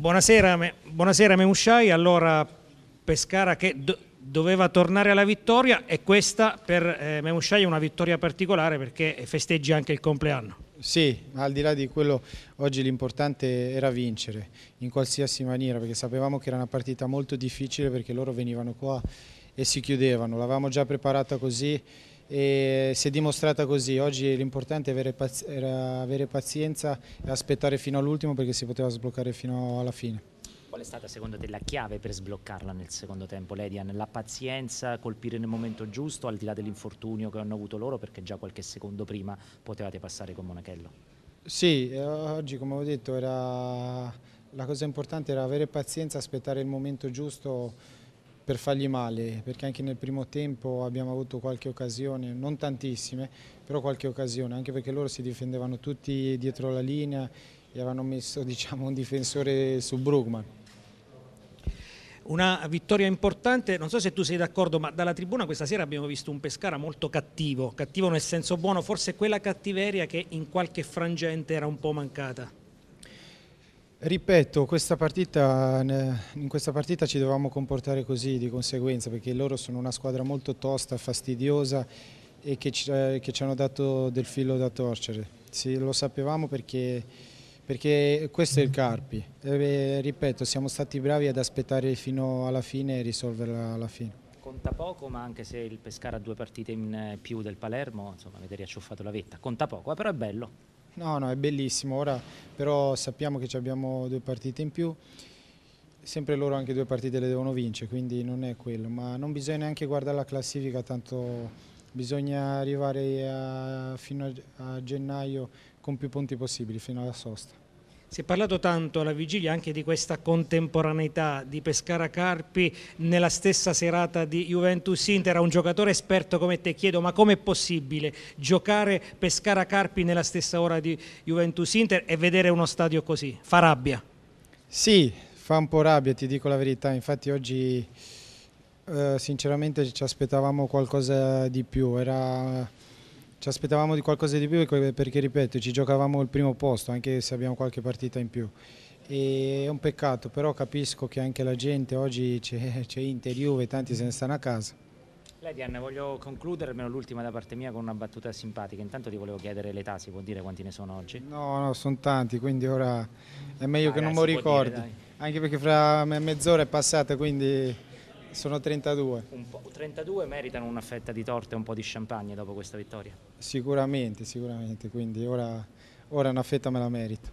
Buonasera, buonasera Memushai, allora Pescara che do, doveva tornare alla vittoria e questa per eh, Memushai è una vittoria particolare perché festeggi anche il compleanno. Sì, ma al di là di quello oggi l'importante era vincere in qualsiasi maniera perché sapevamo che era una partita molto difficile perché loro venivano qua e si chiudevano, l'avevamo già preparata così e si è dimostrata così. Oggi l'importante era avere pazienza e aspettare fino all'ultimo perché si poteva sbloccare fino alla fine. Qual è stata secondo te la chiave per sbloccarla nel secondo tempo, Ledian? La pazienza, colpire nel momento giusto, al di là dell'infortunio che hanno avuto loro, perché già qualche secondo prima potevate passare con Monachello? Sì, eh, oggi come ho detto era... la cosa importante era avere pazienza, aspettare il momento giusto per fargli male, perché anche nel primo tempo abbiamo avuto qualche occasione, non tantissime, però qualche occasione, anche perché loro si difendevano tutti dietro la linea e avevano messo diciamo, un difensore su Brugman. Una vittoria importante, non so se tu sei d'accordo, ma dalla tribuna questa sera abbiamo visto un Pescara molto cattivo, cattivo nel senso buono, forse quella cattiveria che in qualche frangente era un po' mancata. Ripeto, questa partita, in questa partita ci dovevamo comportare così di conseguenza perché loro sono una squadra molto tosta, fastidiosa e che ci, eh, che ci hanno dato del filo da torcere. Sì, lo sapevamo perché, perché, questo è il Carpi. E, ripeto, siamo stati bravi ad aspettare fino alla fine e risolverla alla fine. Conta poco, ma anche se il Pescara ha due partite in eh, più del Palermo, insomma avete riacciuffato la vetta. Conta poco, eh, però è bello. No, no, è bellissimo. Ora però sappiamo che abbiamo due partite in più. Sempre loro anche due partite le devono vincere, quindi non è quello. Ma non bisogna neanche guardare la classifica, tanto bisogna arrivare a, fino a, a gennaio con più punti possibili, fino alla sosta. Si è parlato tanto alla vigilia anche di questa contemporaneità di Pescara Carpi nella stessa serata di Juventus Inter. A un giocatore esperto come te chiedo, ma com'è possibile giocare Pescara Carpi nella stessa ora di Juventus Inter e vedere uno stadio così? Fa rabbia? Sì, fa un po' rabbia, ti dico la verità. Infatti oggi eh, sinceramente ci aspettavamo qualcosa di più. Era ci aspettavamo di qualcosa di più perché, ripeto ci giocavamo il primo posto anche se abbiamo qualche partita in più e è un peccato però capisco che anche la gente oggi c'è, Inter, Juve tanti se ne stanno a casa lei Diana, voglio concludere almeno l'ultima da parte mia con una battuta simpatica. Intanto ti volevo chiedere l'età, si può dire quanti ne sono oggi? No, no, sono tanti, quindi ora è meglio ah, che non me lo ricordi. Dire, anche perché fra mezz'ora è passata, quindi sono 32. 32 meritano una fetta di torta e un po' di champagne dopo questa vittoria? Sicuramente, sicuramente, quindi ora, ora una fetta me la merito.